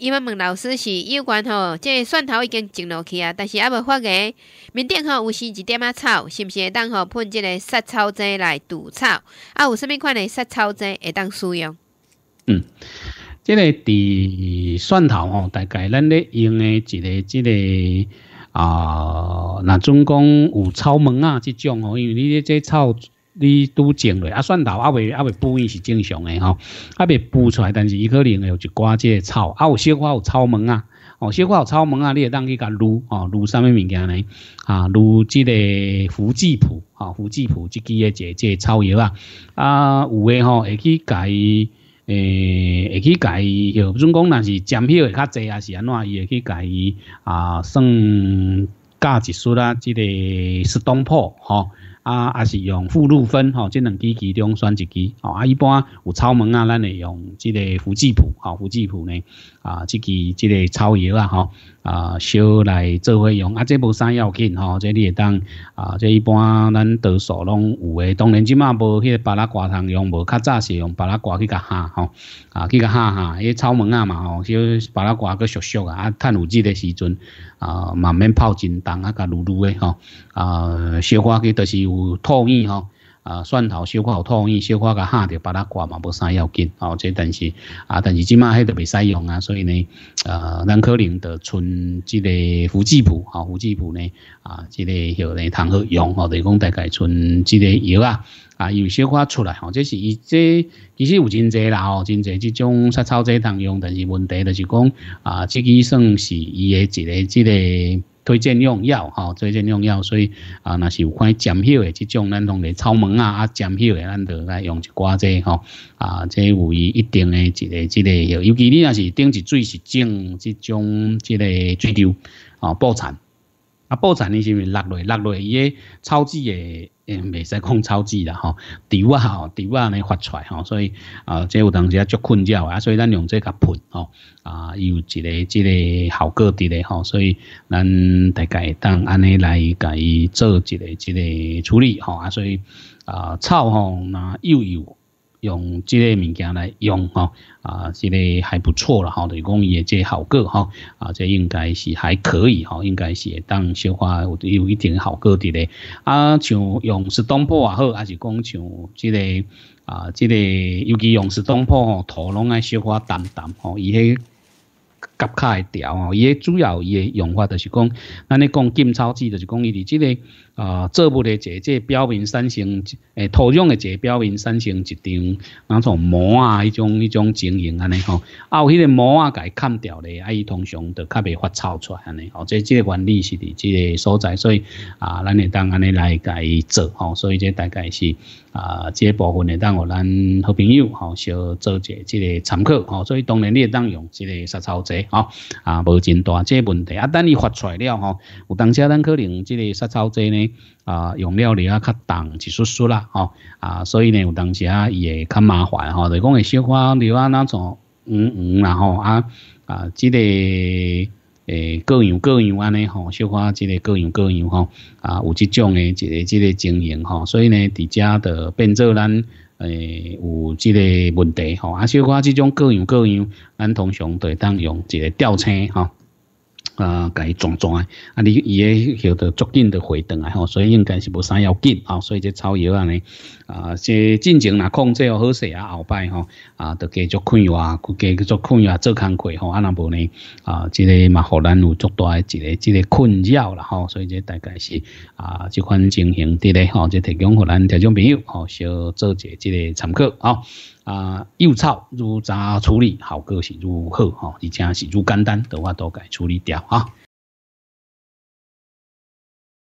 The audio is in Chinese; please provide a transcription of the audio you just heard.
伊为问老师是有关吼，即蒜头已经种落去啊，但是还未发芽。面顶吼有生一点仔草，是毋是会当吼喷即个杀草剂来除草？啊，有甚物款的杀草剂会当使用。嗯，即个伫蒜头吼，大概咱咧用诶一个即个啊，那总共有草蜢啊，即种吼，因为你咧这草。你拄种落啊，蒜头啊未啊未补伊是正常诶吼，啊未补出来，但是伊可能会一寡即个草，啊有小块有草毛啊，哦小块有草毛啊，你会当去甲撸哦撸啥物物件呢啊撸即个胡椒普啊胡椒普即支诶即即草药啊啊有诶吼会去改诶会去改，比如讲那是尖票会较济啊是安怎伊会去改啊算嫁一术啦，即个适当坡吼。啊，啊是用富路芬吼，这两支其中选一支吼。啊，一般有草蜢啊，咱会用即个胡志普吼，胡志普呢啊，即支即个草药啊吼。啊，小来做伙用，啊，这无啥要紧吼，这你会当啊，这一般咱多数拢有诶，当然即满无迄个巴拉瓜通用，无较早是用巴拉瓜去甲下吼，啊去甲下下，个草萌啊嘛吼，小巴拉瓜个熟熟啊，啊有五季的时阵啊，慢慢泡真重啊，甲噜噜诶吼，啊小花去都是有吐意吼。啊，蒜头小可有汤，伊小可甲下着，把它挂嘛，无啥要紧。哦，这但是啊，但是即马迄个未使用啊，所以呢，呃，咱可能得存即个胡椒普，哦，胡椒普呢，啊，即个许个通好用。吼、哦，就讲大概存即个药啊，啊，有小可出来。哦，这是伊这其实有真侪啦，哦，真侪即种杀草剂通用，但是问题就是讲啊，即个算是伊个一个即个。推荐用药，吼，推荐用药，所以啊，那是有块减效的，即种咱拢来草蜢啊，啊，减效的咱就来用一寡仔，吼，啊，即有一定的一个即个药，尤其你那是顶是水是种即种即个水瘤，啊，爆产。啊，布尘你是是落落落落伊个草籽嘅诶，未使讲草籽啦吼，潮啊吼，潮啊尼发出来吼，所以啊，即有当时啊足困扰啊，所以咱用即个盆吼啊，有一个即个效果伫咧吼，所以咱大概当安尼来甲伊做一个即个处理吼啊，所以啊，草吼那又有。用这类物件来用哈啊，这类还不错了哈，等于讲也这好个哈啊，这应该是还可以哈，应该是当小化有有一点好个的嘞。啊，像用士东坡也好，还是讲像这类啊，这类尤其用士东坡吼，土拢爱小化淡淡吼，伊。迄夹卡会条哦，伊个主要伊个用法就是讲，咱咧讲金草籽，就是讲伊伫即个啊作物咧，即个表面产生诶土壤个即表面产生一张那种膜啊，一种一种晶莹安尼吼，啊有迄个膜啊，伊砍掉咧，啊伊通常就较未发臭出来安尼吼，即即个原理是伫即个所在，所以啊，咱咧当安尼来甲伊做吼，所以即大概是啊，即部分会当互咱好朋友吼，小做者即个参考吼，所以当然你会当用即个杀草剂。哦，啊，无真大，即个问题，啊，等伊发出来了，吼，有当时，咱可能即个杀草剂呢，啊，用了嚟啊，较重，一疏疏啦，吼。啊，所以呢，有当时啊，伊会较麻烦，吼，嚟讲会小寡，留啊若那种黄啦然后啊，啊，即个诶，各样各样安尼，吼，小寡即个各样各样，吼，啊，有即种诶，一个即个经营，吼，所以呢，伫遮就变做咱。诶，有即个问题吼，啊，是可即种各样各样，通常都会当用一个吊车吼。啊，甲伊撞撞诶，啊，你伊诶许着足紧着回档来吼，所以应该是无啥要紧啊，所以这草药啊呢，啊，这进前若控制好势啊，后摆吼啊，着继续困药啊，继续继续困做工课吼，啊若无呢啊，即个嘛互咱有足大诶一个即个困扰啦吼，所以这大概是啊，即款情形伫咧吼，就提供互咱听种朋友吼，小做一即个参考啊。啊，幼草如怎处理好个是如何你、而且是如简单的话都该处理掉啊。